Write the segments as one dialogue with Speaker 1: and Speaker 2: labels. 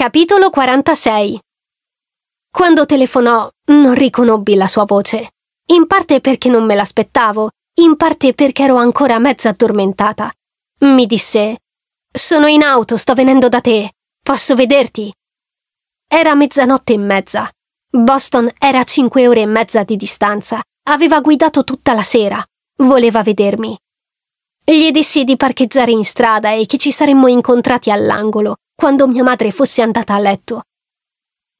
Speaker 1: Capitolo 46 Quando telefonò, non riconobbi la sua voce. In parte perché non me l'aspettavo, in parte perché ero ancora mezza addormentata. Mi disse: Sono in auto, sto venendo da te. Posso vederti? Era mezzanotte e mezza. Boston era a cinque ore e mezza di distanza. Aveva guidato tutta la sera. Voleva vedermi. Gli dissi di parcheggiare in strada e che ci saremmo incontrati all'angolo, quando mia madre fosse andata a letto.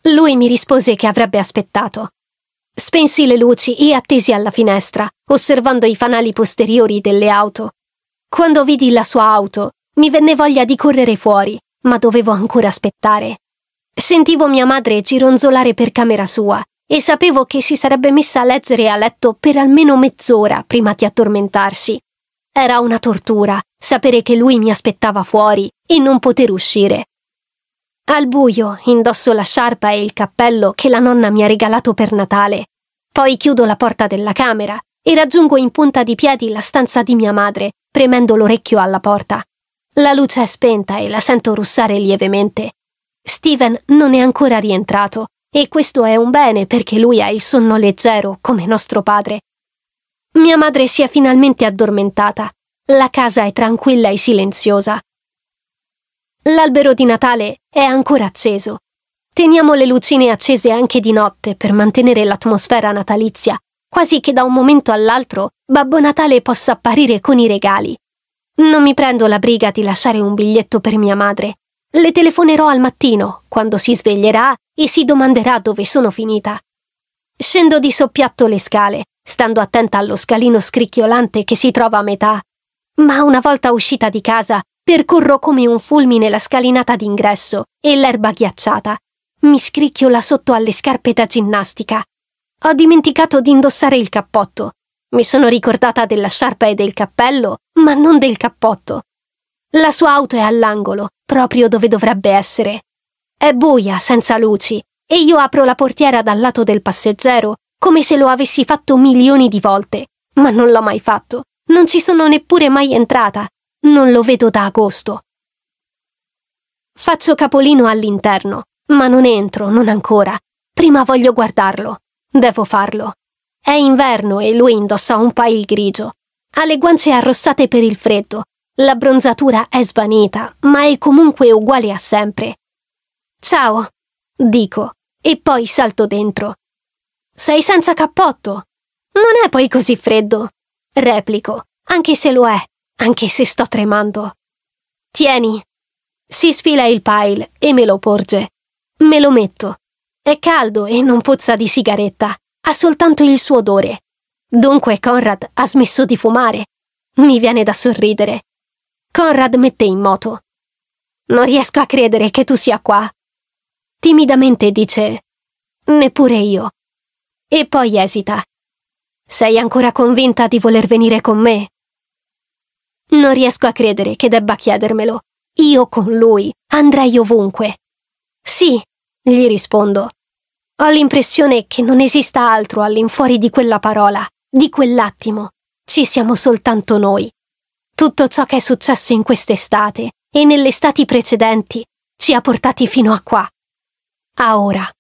Speaker 1: Lui mi rispose che avrebbe aspettato. Spensi le luci e attesi alla finestra, osservando i fanali posteriori delle auto. Quando vidi la sua auto, mi venne voglia di correre fuori, ma dovevo ancora aspettare. Sentivo mia madre gironzolare per camera sua e sapevo che si sarebbe messa a leggere a letto per almeno mezz'ora prima di addormentarsi. Era una tortura sapere che lui mi aspettava fuori e non poter uscire. Al buio indosso la sciarpa e il cappello che la nonna mi ha regalato per Natale. Poi chiudo la porta della camera e raggiungo in punta di piedi la stanza di mia madre, premendo l'orecchio alla porta. La luce è spenta e la sento russare lievemente. Steven non è ancora rientrato e questo è un bene perché lui ha il sonno leggero come nostro padre. Mia madre si è finalmente addormentata. La casa è tranquilla e silenziosa. L'albero di Natale è ancora acceso. Teniamo le lucine accese anche di notte per mantenere l'atmosfera natalizia, quasi che da un momento all'altro Babbo Natale possa apparire con i regali. Non mi prendo la briga di lasciare un biglietto per mia madre. Le telefonerò al mattino, quando si sveglierà e si domanderà dove sono finita. Scendo di soppiatto le scale, stando attenta allo scalino scricchiolante che si trova a metà. Ma una volta uscita di casa, Percorro come un fulmine la scalinata d'ingresso e l'erba ghiacciata. Mi scricchiola sotto alle scarpe da ginnastica. Ho dimenticato di indossare il cappotto. Mi sono ricordata della sciarpa e del cappello, ma non del cappotto. La sua auto è all'angolo, proprio dove dovrebbe essere. È buia, senza luci, e io apro la portiera dal lato del passeggero, come se lo avessi fatto milioni di volte, ma non l'ho mai fatto. Non ci sono neppure mai entrata, non lo vedo da agosto. Faccio capolino all'interno, ma non entro, non ancora. Prima voglio guardarlo. Devo farlo. È inverno e lui indossa un pail grigio. Ha le guance arrossate per il freddo. La bronzatura è svanita, ma è comunque uguale a sempre. Ciao, dico, e poi salto dentro. Sei senza cappotto? Non è poi così freddo, replico, anche se lo è anche se sto tremando. Tieni. Si sfila il pile e me lo porge. Me lo metto. È caldo e non puzza di sigaretta, ha soltanto il suo odore. Dunque Conrad ha smesso di fumare. Mi viene da sorridere. Conrad mette in moto. Non riesco a credere che tu sia qua. Timidamente dice, neppure io. E poi esita. Sei ancora convinta di voler venire con me? Non riesco a credere che debba chiedermelo. Io con lui andrei ovunque. Sì, gli rispondo. Ho l'impressione che non esista altro all'infuori di quella parola, di quell'attimo. Ci siamo soltanto noi. Tutto ciò che è successo in quest'estate e nelle estati precedenti ci ha portati fino a qua. A ora.